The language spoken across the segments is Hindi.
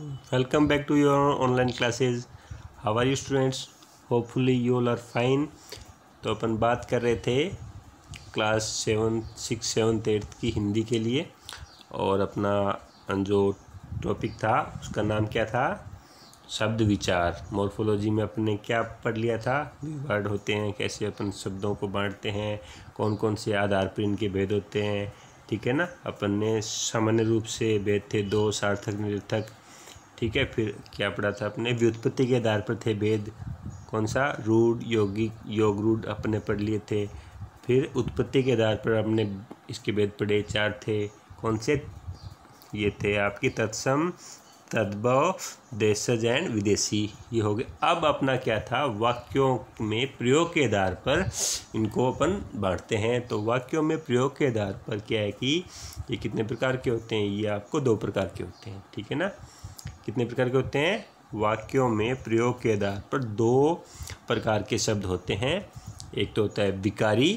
Welcome back to your online classes how are you students hopefully you are fine तो अपन बात कर रहे थे class seven six seven eighth की हिंदी के लिए और अपना अं, जो टॉपिक था उसका नाम क्या था शब्द विचार मोर्फोलॉजी में अपने क्या पढ़ लिया था वर्ड होते हैं कैसे अपन शब्दों को बांटते हैं कौन कौन से आधार पर इनके भेद होते हैं ठीक है ना अपन ने सामान्य रूप से भेद थे दो सार्थक निरर्थक ठीक है फिर क्या पढ़ा था अपने व्युत्पत्ति के आधार पर थे वेद कौन सा रूढ़ योगिक योग रूढ़ अपने पढ़ लिए थे फिर उत्पत्ति के आधार पर हमने इसके वेद पढ़े चार थे कौन से ये थे आपकी तत्सम तद्भव देशज एंड विदेशी ये हो गए अब अपना क्या था वाक्यों में प्रयोग के आधार पर इनको अपन बांटते हैं तो वाक्यों में प्रयोग के आधार पर क्या है कि ये कितने प्रकार के होते हैं ये आपको दो प्रकार के होते हैं ठीक है ना कितने प्रकार के होते हैं वाक्यों में प्रयोग के आधार पर दो प्रकार के शब्द होते हैं एक तो होता है विकारी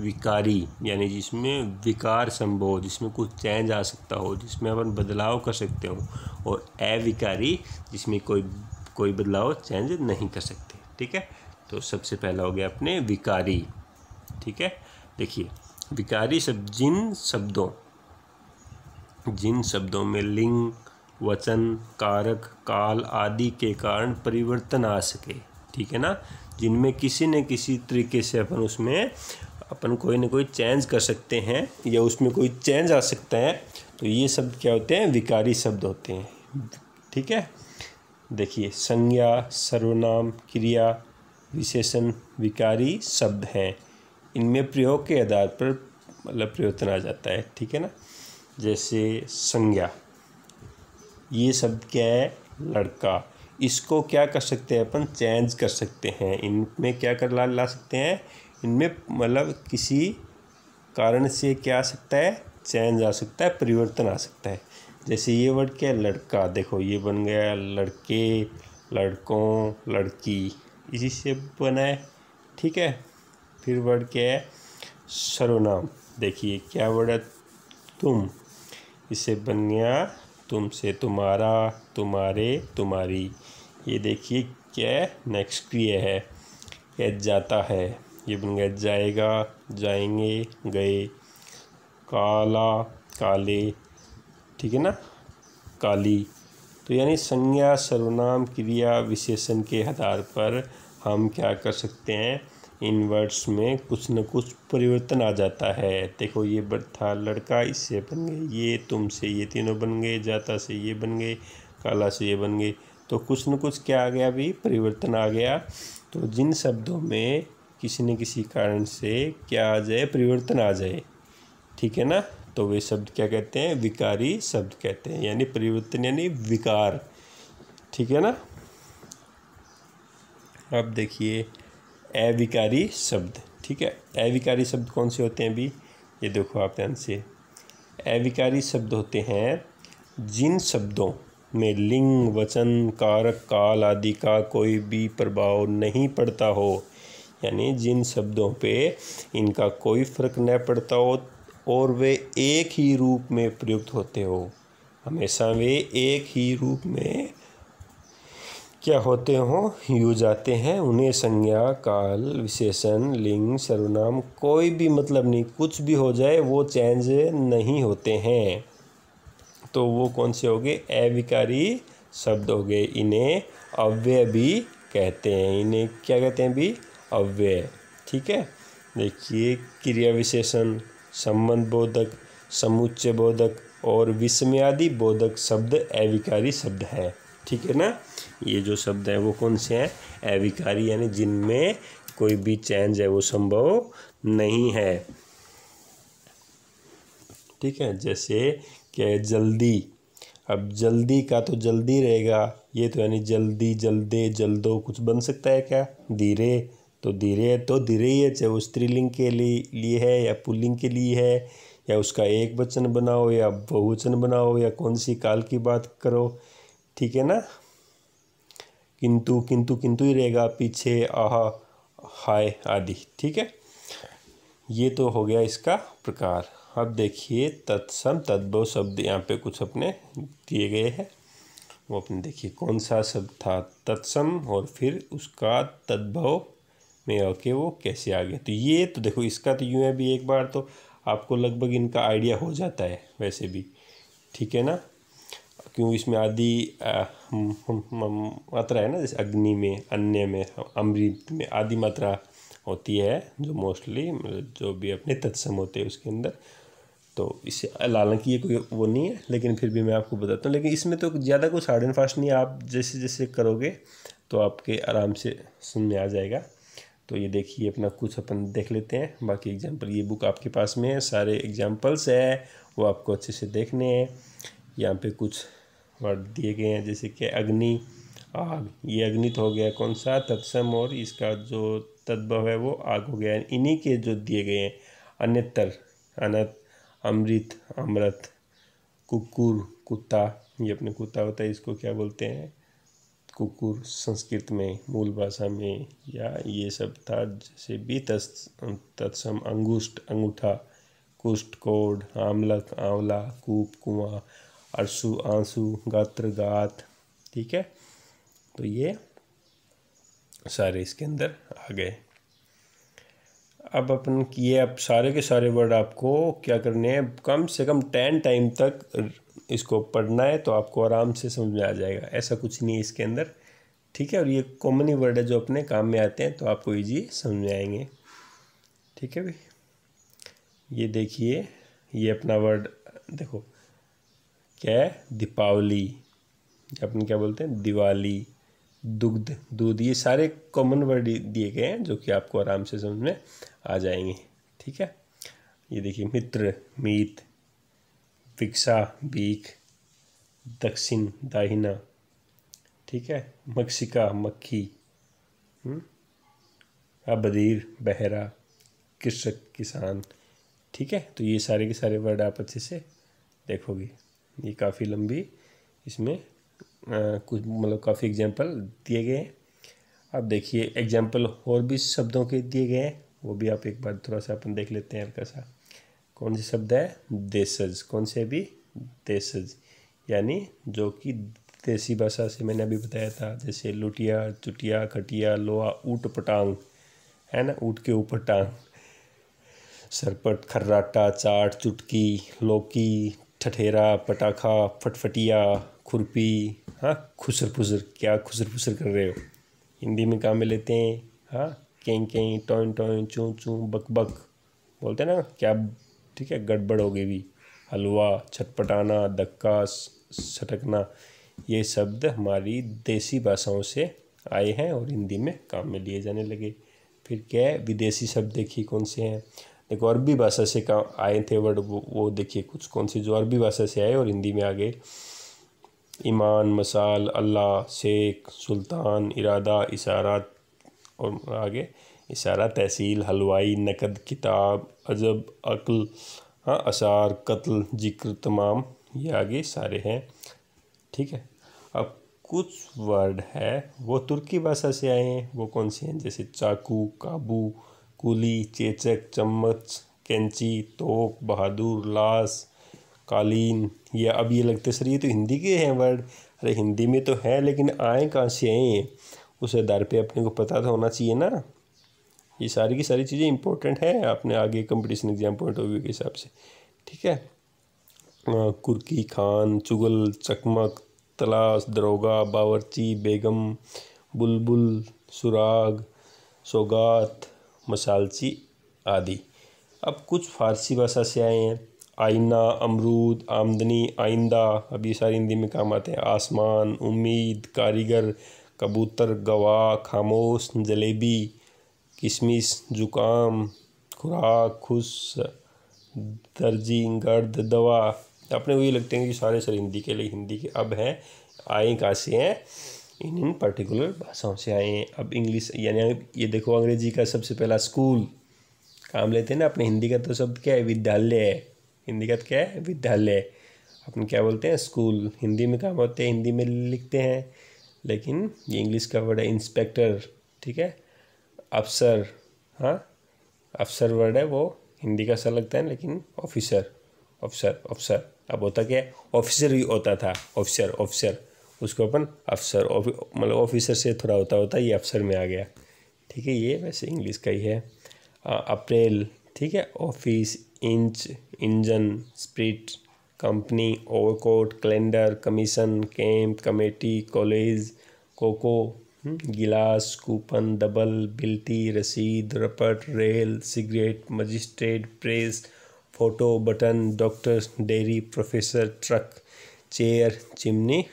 विकारी यानी जिसमें विकार संभव हो जिसमें कुछ चेंज आ सकता हो जिसमें अपन बदलाव कर सकते हो और अविकारी जिसमें कोई कोई बदलाव चेंज नहीं कर सकते ठीक है तो सबसे पहला हो गया अपने विकारी ठीक है देखिए विकारी शब्द जिन शब्दों जिन शब्दों में लिंग वचन कारक काल आदि के कारण परिवर्तन आ सके ठीक है ना जिनमें किसी न किसी तरीके से अपन उसमें अपन कोई ना कोई चेंज कर सकते हैं या उसमें कोई चेंज आ सकता है तो ये शब्द क्या होते हैं विकारी शब्द होते हैं ठीक है देखिए संज्ञा सर्वनाम क्रिया विशेषण विकारी शब्द हैं इनमें प्रयोग के आधार पर मतलब परिवर्तन आ जाता है ठीक है ना जैसे संज्ञा ये शब्द क्या है लड़का इसको क्या कर सकते हैं अपन चेंज कर सकते हैं इनमें क्या कर ला ला सकते हैं इनमें मतलब किसी कारण से क्या आ सकता है चेंज आ सकता है परिवर्तन आ सकता है जैसे ये वर्ड क्या है लड़का देखो ये बन गया लड़के लड़कों लड़की इसी से बना है ठीक है फिर वर्ड क्या है सर्वनाम देखिए क्या वर्ड है तुम इससे बन गया तुमसे तुम्हारा तुम्हारे तुम्हारी ये देखिए क्या नेक्स्ट क्रिया है एज जाता है ये बन गया जाएगा जाएंगे गए काला काले ठीक है ना काली तो यानी संज्ञा सर्वनाम क्रिया विशेषण के आधार पर हम क्या कर सकते हैं वर्ड्स में कुछ न कुछ परिवर्तन आ जाता है देखो ये था लड़का इससे बन गए ये तुम से ये तीनों बन गए जाता से ये बन गए काला से ये बन गए तो कुछ न कुछ क्या आ गया अभी परिवर्तन आ गया तो जिन शब्दों में किसी न किसी कारण से क्या आ जाए परिवर्तन आ जाए ठीक है ना तो वे शब्द क्या कहते हैं विकारी शब्द कहते हैं यानी परिवर्तन यानी विकार ठीक है ना अब देखिए अविकारी शब्द ठीक है अविकारी शब्द कौन से होते हैं अभी ये देखो आप ध्यान से अविकारी शब्द होते हैं जिन शब्दों में लिंग वचन कारक काल आदि का कोई भी प्रभाव नहीं पड़ता हो यानी जिन शब्दों पे इनका कोई फर्क न पड़ता हो और वे एक ही रूप में प्रयुक्त होते हो हमेशा वे एक ही रूप में क्या होते हों यूज आते हैं उन्हें संज्ञा काल विशेषण लिंग सर्वनाम कोई भी मतलब नहीं कुछ भी हो जाए वो चेंज नहीं होते हैं तो वो कौन से हो गए अविकारी शब्द हो गए इन्हें अव्यय भी कहते हैं इन्हें क्या कहते हैं भी अव्यय ठीक है देखिए क्रिया विशेषण संबंध बोधक समुच्चय बोधक और विस्मयादि बोधक शब्द अविकारी शब्द हैं ठीक है ना ये जो शब्द हैं वो कौन से हैं अविकारी यानी जिनमें कोई भी चेंज है वो संभव नहीं है ठीक है जैसे कि जल्दी अब जल्दी का तो जल्दी रहेगा ये तो यानी जल्दी जल्दे जल्दो कुछ बन सकता है क्या धीरे तो धीरे तो धीरे ही है चाहे वो स्त्रीलिंग के लिए है या पुल्लिंग के लिए है या उसका एक वचन बनाओ या बहुवचन बनाओ या कौन सी काल की बात करो ठीक है ना किंतु किंतु किंतु ही रहेगा पीछे आह हाय आदि ठीक है ये तो हो गया इसका प्रकार अब देखिए तत्सम तद्भव शब्द यहाँ पे कुछ अपने दिए गए हैं वो अपने देखिए कौन सा शब्द था तत्सम और फिर उसका तद्भव में ओके वो कैसे आ गया तो ये तो देखो इसका तो यूँ है भी एक बार तो आपको लगभग इनका आइडिया हो जाता है वैसे भी ठीक है ना क्यों इसमें आदि मात्रा है ना जैसे अग्नि में अन्य में अमृत में आदि मात्रा होती है जो मोस्टली मतलब जो भी अपने तत्सम होते हैं उसके अंदर तो इससे हालांकि ये कोई वो नहीं है लेकिन फिर भी मैं आपको बताता हूँ लेकिन इसमें तो ज़्यादा कुछ हार्ड एंड फास्ट नहीं है आप जैसे जैसे करोगे तो आपके आराम से सुन में आ जाएगा तो ये देखिए अपना कुछ अपन देख लेते हैं बाकी एग्जाम्पल ये बुक आपके पास में है सारे एग्जाम्पल्स है वो आपको अच्छे से देखने हैं यहाँ पे कुछ वर्ड दिए गए हैं जैसे कि अग्नि आग ये अग्नित तो हो गया कौन सा तत्सम और इसका जो तद्भव है वो आग हो गया इन्हीं के जो दिए गए हैं अन्यतर अनत अमृत अमृत कुकुर कुत्ता ये अपने कुत्ता होता है इसको क्या बोलते हैं कुकुर संस्कृत में मूल भाषा में या ये सब था जैसे भी तत्सम अंगुष्ट अंगूठा कुष्ठ कोड आमलक आंवला कूप कुआँ अरसू आंसू गात्र गात ठीक है तो ये सारे इसके अंदर आ गए अब अपन ये अब सारे के सारे वर्ड आपको क्या करने हैं कम से कम टेन टाइम तक इसको पढ़ना है तो आपको आराम से समझ में आ जाएगा ऐसा कुछ नहीं है इसके अंदर ठीक है और ये कॉमन ही वर्ड है जो अपने काम में आते हैं तो आपको ईजी समझ में आएंगे ठीक है भाई ये देखिए ये अपना वर्ड देखो क्या है दीपावली अपन क्या बोलते हैं दिवाली दुग्ध दूध ये सारे कॉमन वर्ड दिए गए हैं जो कि आपको आराम से समझ में आ जाएंगे ठीक है ये देखिए मित्र मीत भिक्षा बीक दक्षिण दाहिना ठीक है मक्सिका मक्खी हम्म? अबीर बहरा कृषक किसान ठीक है तो ये सारे के सारे वर्ड आप अच्छे से देखोगे ये काफ़ी लंबी इसमें आ, कुछ मतलब काफ़ी एग्जाम्पल दिए गए हैं अब देखिए एग्जाम्पल और भी शब्दों के दिए गए हैं वो भी आप एक बार थोड़ा सा अपन देख लेते हैं हल्का सा कौन से शब्द है देसज कौन से भी देसज यानी जो कि देसी भाषा से मैंने अभी बताया था जैसे लुटिया चुटिया खटिया लोहा ऊट पटांग है ना ऊट के ऊपर टांग सरपट खर्राटा चाट चुटकी लौकी ठठेरा पटाखा फटफटिया खुरपी हाँ खुसर फुसर क्या खुसर फुसर कर रहे हो हिंदी में काम में लेते हैं हाँ कें कें टोइन टोइन चूँ चूँ बक बक बोलते हैं ना क्या ठीक है गड़बड़ हो गई भी हलवा छटपटाना धक्का सटकना ये शब्द हमारी देसी भाषाओं से आए हैं और हिंदी में काम में लिए जाने लगे फिर क्या विदेशी शब्द देखिए कौन से हैं देखो अरबी भाषा से का आए थे वर्ड वो, वो देखिए कुछ कौन से जो अरबी भाषा से आए और हिंदी में आ गए ईमान मसाल अल्लाह शेख सुल्तान इरादा इशारा और आगे इशारा तहसील हलवाई नकद किताब अजब अक्ल हाँ अशार कत्ल जिक्र तमाम ये आगे सारे हैं ठीक है अब कुछ वर्ड है वो तुर्की भाषा से आए हैं वो कौन से हैं जैसे चाकू काबू कुली चेचक चम्मच कैंची तोप बहादुर लाश कालीन या अब ये लगते सर ये तो हिंदी के हैं वर्ड अरे हिंदी में तो है लेकिन आए कहाँ से आए हैं उस आधार पे अपने को पता तो होना चाहिए ना ये सारी की सारी चीज़ें इंपॉर्टेंट हैं आपने आगे competition exam point of view के हिसाब से ठीक है कुर्की खान चुगल चकमक तलाश दरोगा बावरची बेगम बुलबुल सुराग सौगात मसालची आदि अब कुछ फारसी भाषा से आए हैं आईना अमरूद आमदनी आइंदा अब ये सारी हिंदी में काम आते हैं आसमान उम्मीद कारीगर कबूतर गवाह खामोश जलेबी किशमिश जुकाम खुराक खुश दर्जी गर्द दवा अपने को ये लगते हैं कि सारे सर हिंदी के लिए हिंदी के अब हैं आए कहाँ से हैं इन इन पर्टिकुलर भाषाओं से आए हैं अब इंग्लिश यानी ये देखो अंग्रेजी का सबसे पहला स्कूल काम लेते हैं ना अपने हिंदी का तो शब्द क्या है विद्यालय है हिंदी का तो क्या है विद्यालय अपन क्या बोलते हैं स्कूल हिंदी में काम होते हैं हिंदी में लिखते हैं लेकिन ये इंग्लिश का वर्ड है इंस्पेक्टर ठीक है अफसर हाँ अफसर वर्ड है वो हिंदी का सा लगता है लेकिन ऑफिसर ऑफिसर ऑफिसर अब होता क्या है ऑफिसर ही होता था ऑफिसर ऑफिसर उसको अपन अफसर मतलब ऑफिसर से थोड़ा होता होता ये अफसर में आ गया ठीक है ये वैसे इंग्लिश का ही है अप्रैल ठीक है office inch engine spirit company overcoat calendar commission camp committee college cocoa गिलास कूपन डबल बिल्टी रसीद रपट rail cigarette magistrate press photo button doctor dairy professor truck chair chimney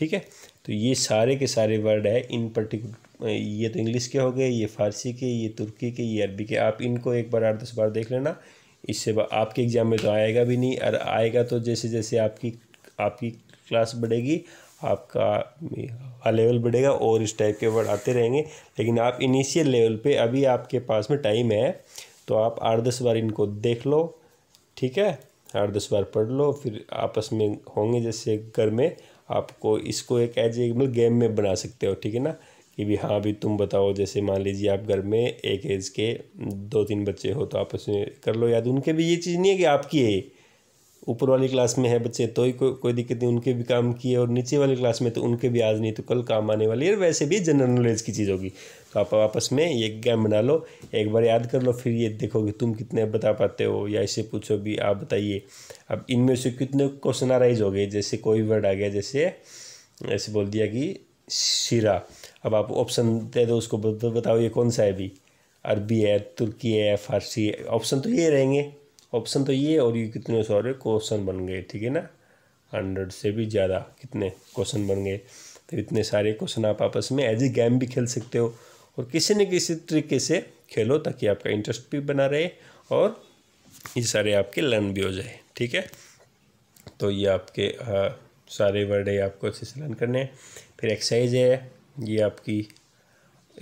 ठीक है तो ये सारे के सारे वर्ड है इन पर्टिकुलर ये तो इंग्लिश के हो गए ये फारसी के ये तुर्की के ये अरबी के आप इनको एक बार आठ दस बार देख लेना इससे आपके एग्ज़ाम में तो आएगा भी नहीं और आएगा तो जैसे जैसे आपकी आपकी क्लास बढ़ेगी आपका लेवल बढ़ेगा और इस टाइप के वर्ड आते रहेंगे लेकिन आप इनिशियल लेवल पे अभी आपके पास में टाइम है तो आप आठ दस बार इनको देख लो ठीक है आठ दस बार पढ़ लो फिर आपस में होंगे जैसे घर में आपको इसको एक एज ए मतलब गेम में बना सकते हो ठीक है ना कि भी हाँ भी तुम बताओ जैसे मान लीजिए आप घर में एक एज के दो तीन बच्चे हो तो आप उसमें कर लो याद उनके भी ये चीज़ नहीं है कि आपकी है ऊपर वाली क्लास में है बच्चे तो ही को, कोई दिक्कत नहीं उनके भी काम किए और नीचे वाली क्लास में तो उनके भी आज नहीं तो कल काम आने वाली है वैसे भी जनरल नॉलेज की चीज़ होगी तो आप आपस में ये गेम बना लो एक बार याद कर लो फिर ये देखो कि तुम कितने बता पाते हो या इसे पूछो भी आप बताइए अब इनमें से कितने क्वेश्चन आराइज हो गए जैसे कोई वर्ड आ गया जैसे ऐसे बोल दिया कि शीरा अब आप ऑप्शन दे दो उसको बताओ ये कौन सा है अभी अरबी है तुर्की है फारसी है ऑप्शन तो ये रहेंगे ऑप्शन तो ये और ये कितने सारे क्वेश्चन बन गए ठीक है ना हंड्रेड से भी ज़्यादा कितने क्वेश्चन बन गए तो इतने सारे क्वेश्चन आप आपस में एज ए गेम भी खेल सकते हो और किसी न किसी तरीके से खेलो ताकि आपका इंटरेस्ट भी बना रहे और ये सारे आपके लर्न भी हो जाए ठीक है तो ये आपके आ, सारे वर्ड है आपको अच्छे से लर्न करने हैं फिर एक्सरसाइज है ये आपकी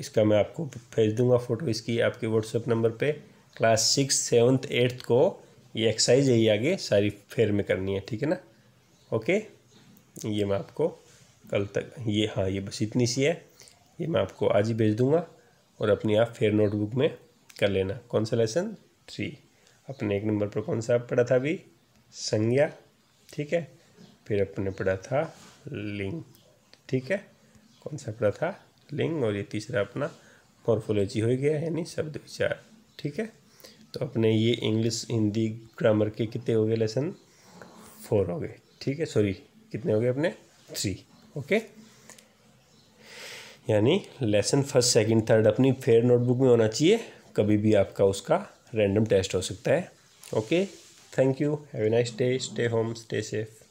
इसका मैं आपको भेज दूंगा फ़ोटो इसकी आपके व्हाट्सएप नंबर पे क्लास सिक्स सेवन्थ एट्थ को ये एक्सरसाइज यही आगे सारी फेयर में करनी है ठीक है ना ओके ये मैं आपको कल तक ये हाँ ये बस इतनी सी है ये मैं आपको आज ही भेज दूँगा और अपनी आप फेयर नोटबुक में कर लेना कौन सा लेसन थ्री अपने एक नंबर पर कौन सा पढ़ा था अभी संज्ञा ठीक है फिर अपने पढ़ा था लिंग ठीक है कौन सा पढ़ा था लिंग और ये तीसरा अपना मॉर्फोलॉजी हो गया यानी शब्द विचार ठीक है तो अपने ये इंग्लिश हिंदी ग्रामर के कितने हो गए लेसन फोर हो गए ठीक है सॉरी कितने हो गए अपने थ्री ओके यानी लेसन फर्स्ट सेकंड थर्ड अपनी फेयर नोटबुक में होना चाहिए कभी भी आपका उसका रैंडम टेस्ट हो सकता है okay thank you have a nice day stay home stay safe